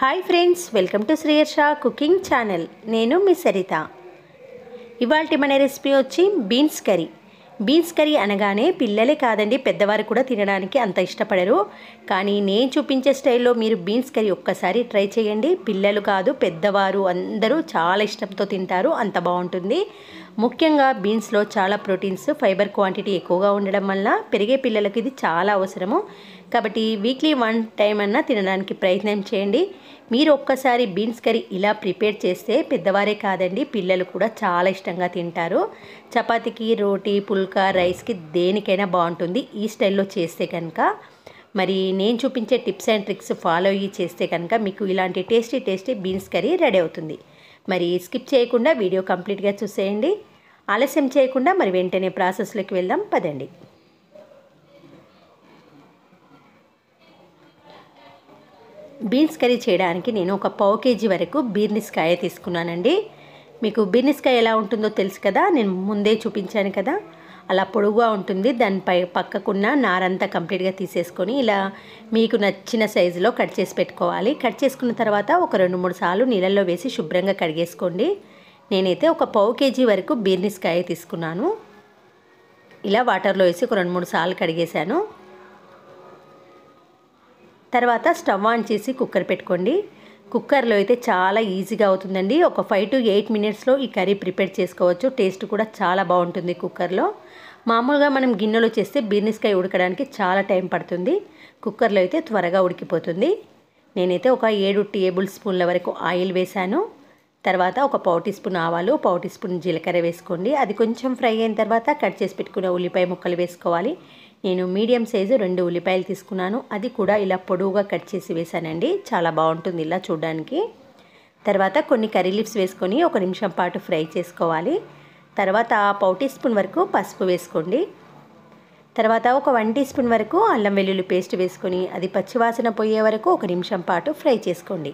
hi friends welcome to Sriyarsha cooking channel నేను మీ సరిత ఇవాళ మన రెసిపీ వచ్చి బీన్స్ కర్రీ బీన్స్ కర్రీ అనగానే పిల్లలే కాదండి పెద్దవారు కూడా తినడానికి అంత ఇష్టపడరు కానీ నేను చూపించే స్టైల్లో మీరు బీన్స్ కర్రీ ఒక్కసారి ట్రై చేయండి పిల్లలు కాదు పెద్దవారు అందరూ చాలా ఇష్టంతో తింటారు అంత బాగుంటుంది ముఖ్యంగా బీన్స్లో చాలా ప్రోటీన్స్ ఫైబర్ క్వాంటిటీ ఎక్కువగా ఉండడం వల్ల పెరిగే పిల్లలకు ఇది చాలా అవసరము కాబట్టి వీక్లీ వన్ టైం అన్నా తినడానికి ప్రయత్నం చేయండి మీరు ఒక్కసారి బీన్స్ కర్రీ ఇలా ప్రిపేర్ చేస్తే పెద్దవారే కాదండి పిల్లలు కూడా చాలా ఇష్టంగా తింటారు చపాతీకి రోటీ పుల్కా రైస్కి దేనికైనా బాగుంటుంది ఈ స్టైల్లో చేస్తే కనుక మరి నేను చూపించే టిప్స్ అండ్ ట్రిక్స్ ఫాలో అయ్యి చేస్తే కనుక మీకు ఇలాంటి tasty tasty beans curry ready అవుతుంది మరి స్కిప్ చేయకుండా వీడియో కంప్లీట్గా చూసేయండి ఆలస్యం చేయకుండా మరి వెంటనే ప్రాసెస్లోకి వెళ్దాం పదండి బీన్స్ కర్రీ చేయడానికి నేను ఒక పావు కేజీ వరకు బీర్నిస్కాయ తీసుకున్నానండి మీకు బీర్నిస్కాయ ఎలా ఉంటుందో తెలుసు కదా నేను ముందే చూపించాను కదా అలా పొడుగుగా ఉంటుంది దానిపై పక్కకున్న నారంతా కంప్లీట్గా తీసేసుకొని ఇలా మీకు నచ్చిన సైజులో కట్ చేసి పెట్టుకోవాలి కట్ చేసుకున్న తర్వాత ఒక రెండు మూడు సార్లు నీళ్ళల్లో వేసి శుభ్రంగా కడిగేసుకోండి నేనైతే ఒక పావు కేజీ వరకు బీర్నిస్కాయ తీసుకున్నాను ఇలా వాటర్లో వేసి ఒక రెండు మూడు సార్లు కడిగేశాను తర్వాత స్టవ్ ఆన్ చేసి కుక్కర్ పెట్టుకోండి కుక్కర్లో అయితే చాలా ఈజీగా అవుతుందండి ఒక ఫైవ్ టు ఎయిట్ మినిట్స్లో ఈ కర్రీ ప్రిపేర్ చేసుకోవచ్చు టేస్ట్ కూడా చాలా బాగుంటుంది కుక్కర్లో మామూలుగా మనం గిన్నెలో చేస్తే బీర్నిస్కాయ ఉడకడానికి చాలా టైం పడుతుంది కుక్కర్లో అయితే త్వరగా ఉడికిపోతుంది నేనైతే ఒక ఏడు టేబుల్ స్పూన్ల వరకు ఆయిల్ వేశాను తర్వాత ఒక పావు టీ స్పూన్ ఆవాలు పావు టీ స్పూన్ జీలకర్ర వేసుకోండి అది కొంచెం ఫ్రై అయిన తర్వాత కట్ చేసి పెట్టుకున్న ఉల్లిపాయ ముక్కలు వేసుకోవాలి నేను మీడియం సైజు రెండు ఉల్లిపాయలు తీసుకున్నాను అది కూడా ఇలా పొడవుగా కట్ చేసి వేసానండి చాలా బాగుంటుంది ఇలా చూడడానికి తర్వాత కొన్ని కర్రీ లీవ్స్ వేసుకొని ఒక నిమిషం పాటు ఫ్రై చేసుకోవాలి తర్వాత పావు టీ స్పూన్ వరకు పసుపు వేసుకోండి తర్వాత ఒక వన్ టీ స్పూన్ వరకు అల్లం వెల్లుల్లి పేస్ట్ వేసుకొని అది పచ్చివాసన పోయే వరకు ఒక నిమిషం పాటు ఫ్రై చేసుకోండి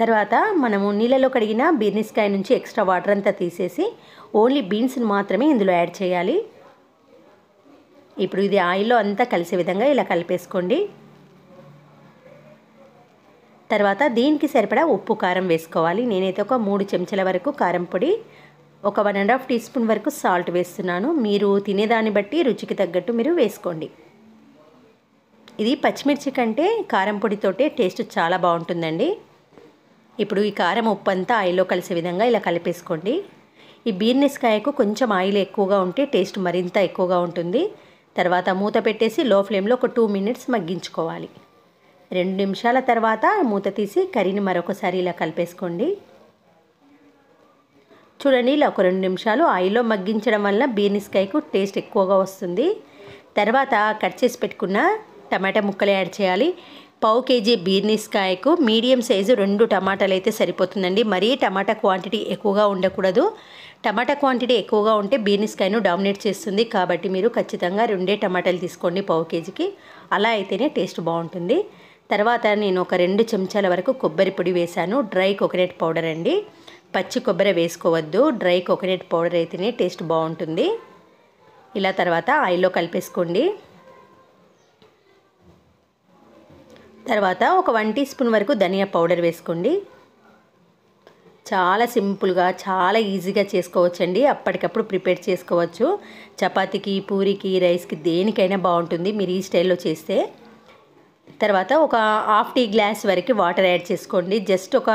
తర్వాత మనము నీళ్ళలో కడిగిన బీర్నిస్కాయ నుంచి ఎక్స్ట్రా వాటర్ అంతా తీసేసి ఓన్లీ బీన్స్ని మాత్రమే ఇందులో యాడ్ చేయాలి ఇప్పుడు ఇది ఆయిల్లో అంతా కలిసే విధంగా ఇలా కలిపేసుకోండి తర్వాత దీనికి సరిపడా ఉప్పు కారం వేసుకోవాలి నేనైతే ఒక మూడు చెంచాల వరకు కారం పొడి ఒక one and half teaspoon వరకు సాల్ట్ వేస్తున్నాను మీరు తినేదాన్ని బట్టి రుచికి తగ్గట్టు మీరు వేసుకోండి ఇది పచ్చిమిర్చి కంటే కారం పొడితోటే టేస్ట్ చాలా బాగుంటుందండి ఇప్పుడు ఈ కారం ఉప్పు అంతా ఆయిల్లో కలిసే విధంగా ఇలా కలిపేసుకోండి ఈ బీర్నిస్కాయకు కొంచెం ఆయిల్ ఎక్కువగా ఉంటే టేస్ట్ మరింత ఎక్కువగా ఉంటుంది తర్వాత మూత పెట్టేసి లో ఫ్లేమ్లో ఒక టూ మినిట్స్ మగ్గించుకోవాలి రెండు నిమిషాల తర్వాత మూత తీసి కర్రీని మరొకసారి ఇలా కలిపేసుకోండి చూడండి ఇలా ఒక రెండు నిమిషాలు ఆయిల్లో మగ్గించడం వల్ల బీర్నిస్కాయకు టేస్ట్ ఎక్కువగా వస్తుంది తర్వాత కట్ చేసి పెట్టుకున్న టమాటా ముక్కలు యాడ్ చేయాలి పావు కేజీ బీర్నిస్కాయకు మీడియం సైజు రెండు టమాటాలు అయితే సరిపోతుందండి మరీ టమాటా క్వాంటిటీ ఎక్కువగా ఉండకూడదు టమాటా క్వాంటిటీ ఎక్కువగా ఉంటే బీర్నిస్కాయను డామినేట్ చేస్తుంది కాబట్టి మీరు ఖచ్చితంగా రెండే టమాటాలు తీసుకోండి పావు కేజీకి అలా అయితేనే టేస్ట్ బాగుంటుంది తర్వాత నేను ఒక రెండు చెంచాల వరకు కొబ్బరి పొడి వేశాను డ్రై కోకోనట్ పౌడర్ అండి పచ్చి కొబ్బరి వేసుకోవద్దు డ్రై కోకోనట్ పౌడర్ అయితేనే టేస్ట్ బాగుంటుంది ఇలా తర్వాత ఆయిల్లో కలిపేసుకోండి తర్వాత ఒక వన్ టీ స్పూన్ వరకు ధనియా పౌడర్ వేసుకోండి చాలా సింపుల్గా చాలా ఈజీగా చేసుకోవచ్చండి అప్పటికప్పుడు ప్రిపేర్ చేసుకోవచ్చు చపాతీకి పూరికి రైస్కి దేనికైనా బాగుంటుంది మీరు ఈ స్టైల్లో చేస్తే తర్వాత ఒక హాఫ్ టీ గ్లాస్ వరకు వాటర్ యాడ్ చేసుకోండి జస్ట్ ఒక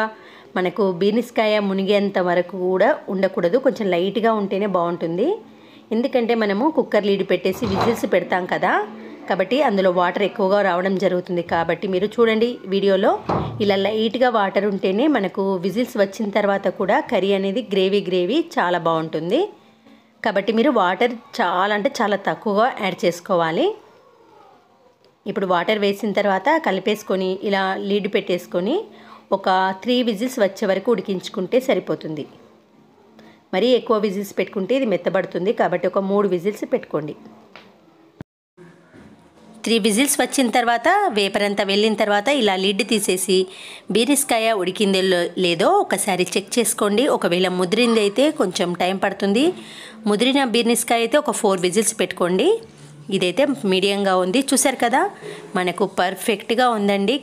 మనకు బీనిస్కాయ మునిగేంత వరకు కూడా ఉండకూడదు కొంచెం లైట్గా ఉంటేనే బాగుంటుంది ఎందుకంటే మనము కుక్కర్ లీడ్ పెట్టేసి విజిల్స్ పెడతాం కదా కాబట్టి అందులో వాటర్ ఎక్కువగా రావడం జరుగుతుంది కాబట్టి మీరు చూడండి వీడియోలో ఇలా లైట్గా వాటర్ ఉంటేనే మనకు విజిల్స్ వచ్చిన తర్వాత కూడా కర్రీ అనేది గ్రేవీ గ్రేవీ చాలా బాగుంటుంది కాబట్టి మీరు వాటర్ చాలా అంటే చాలా తక్కువగా యాడ్ చేసుకోవాలి ఇప్పుడు వాటర్ వేసిన తర్వాత కలిపేసుకొని ఇలా లీడ్ పెట్టేసుకొని ఒక త్రీ విజిల్స్ వచ్చే వరకు ఉడికించుకుంటే సరిపోతుంది మరీ ఎక్కువ విజిల్స్ పెట్టుకుంటే ఇది మెత్తబడుతుంది కాబట్టి ఒక మూడు విజిల్స్ పెట్టుకోండి త్రీ విజిల్స్ వచ్చిన తర్వాత వేపరంతా వెళ్ళిన తర్వాత ఇలా లిడ్ తీసేసి బీరిస్కాయ ఉడికిందో లేదో ఒకసారి చెక్ చేసుకోండి ఒకవేళ ముదిరింది అయితే కొంచెం టైం పడుతుంది ముదిరిన బీరిస్కాయ అయితే ఒక ఫోర్ విజిల్స్ పెట్టుకోండి ఇదైతే మీడియంగా ఉంది చూసారు కదా మనకు పర్ఫెక్ట్గా ఉందండి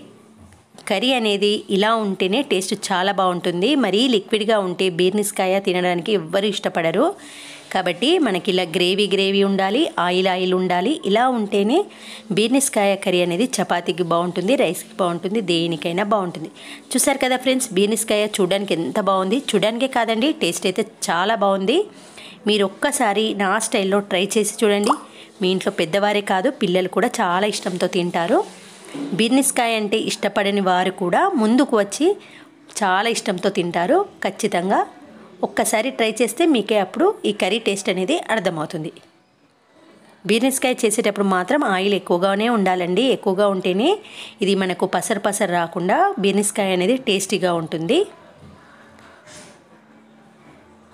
కర్రీ అనేది ఇలా ఉంటేనే టేస్ట్ చాలా బాగుంటుంది మరీ లిక్విడ్గా ఉంటే బీర్నిస్కాయ తినడానికి ఎవ్వరూ ఇష్టపడరు కాబట్టి మనకి ఇలా గ్రేవీ గ్రేవీ ఉండాలి ఆయిల్ ఆయిల్ ఉండాలి ఇలా ఉంటేనే బీర్నిస్కాయ కర్రీ అనేది చపాతీకి బాగుంటుంది రైస్కి బాగుంటుంది దేనికైనా బాగుంటుంది చూసారు కదా ఫ్రెండ్స్ బీర్నిస్కాయ చూడడానికి ఎంత బాగుంది చూడడానికే కాదండి టేస్ట్ అయితే చాలా బాగుంది మీరు ఒక్కసారి నా స్టైల్లో ట్రై చేసి చూడండి మీ ఇంట్లో పెద్దవారే కాదు పిల్లలు కూడా చాలా ఇష్టంతో తింటారు బీర్నిస్కాయ అంటే ఇష్టపడని వారు కూడా ముందుకు వచ్చి చాలా ఇష్టంతో తింటారు ఖచ్చితంగా ఒక్కసారి ట్రై చేస్తే మీకే అప్పుడు ఈ కర్రీ టేస్ట్ అనేది అర్థమవుతుంది బీరెన్స్కాయ చేసేటప్పుడు మాత్రం ఆయిల్ ఎక్కువగానే ఉండాలండి ఎక్కువగా ఉంటేనే ఇది మనకు పసరు పసరు రాకుండా బీరెన్స్కాయ అనేది టేస్టీగా ఉంటుంది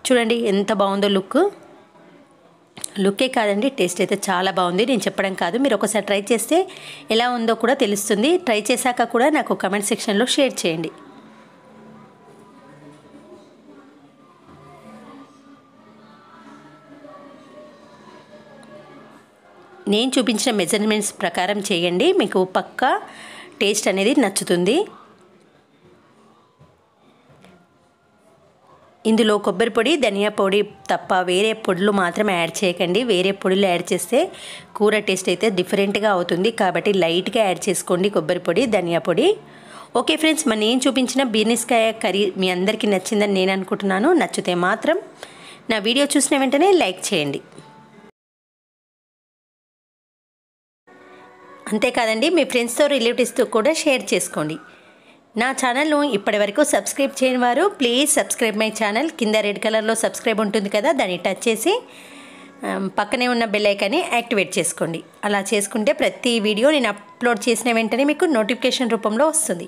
చూడండి ఎంత బాగుందో లుక్ లుక్కే కాదండి టేస్ట్ అయితే చాలా బాగుంది నేను చెప్పడం కాదు మీరు ఒకసారి ట్రై చేస్తే ఎలా ఉందో కూడా తెలుస్తుంది ట్రై చేశాక కూడా నాకు కమెంట్ సెక్షన్లో షేర్ చేయండి నేను చూపించిన మెజర్మెంట్స్ ప్రకారం చేయండి మీకు పక్క టేస్ట్ అనేది నచ్చుతుంది ఇందులో కొబ్బరి పొడి ధనియా పొడి తప్ప వేరే పొడులు మాత్రం యాడ్ చేయకండి వేరే పొడులు యాడ్ చేస్తే కూర టేస్ట్ అయితే డిఫరెంట్గా అవుతుంది కాబట్టి లైట్గా యాడ్ చేసుకోండి కొబ్బరి పొడి ధనియా పొడి ఓకే ఫ్రెండ్స్ మరి నేను చూపించిన బీనిస్కాయ కర్రీ మీ అందరికీ నచ్చిందని నేను అనుకుంటున్నాను నచ్చితే మాత్రం నా వీడియో చూసిన వెంటనే లైక్ చేయండి అంతేకాదండి మీ ఫ్రెండ్స్తో రిలేటివ్స్తో కూడా షేర్ చేసుకోండి నా ఛానల్ను ఇప్పటివరకు సబ్స్క్రైబ్ చేయని వారు ప్లీజ్ సబ్స్క్రైబ్ మై ఛానల్ కింద రెడ్ కలర్లో సబ్స్క్రైబ్ ఉంటుంది కదా దాన్ని టచ్ చేసి పక్కనే ఉన్న బెల్లైకాన్ని యాక్టివేట్ చేసుకోండి అలా చేసుకుంటే ప్రతి వీడియో నేను అప్లోడ్ చేసిన వెంటనే మీకు నోటిఫికేషన్ రూపంలో వస్తుంది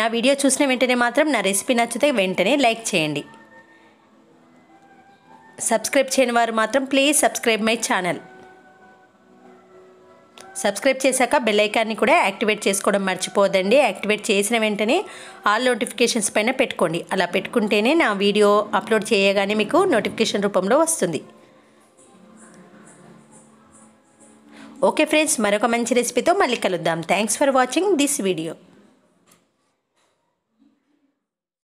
నా వీడియో చూసిన వెంటనే మాత్రం నా రెసిపీ నచ్చితే వెంటనే లైక్ చేయండి సబ్స్క్రైబ్ చేయని వారు మాత్రం please subscribe my channel subscribe చేశాక బెల్ ఐకాన్ని కూడా యాక్టివేట్ చేసుకోవడం మర్చిపోదండి యాక్టివేట్ చేసిన వెంటనే ఆల్ నోటిఫికేషన్స్ పైన పెట్టుకోండి అలా పెట్టుకుంటేనే నా వీడియో అప్లోడ్ చేయగానే మీకు నోటిఫికేషన్ రూపంలో వస్తుంది ఓకే ఫ్రెండ్స్ మరొక మంచి రెసిపీతో మళ్ళీ కలుద్దాం thanks for watching this video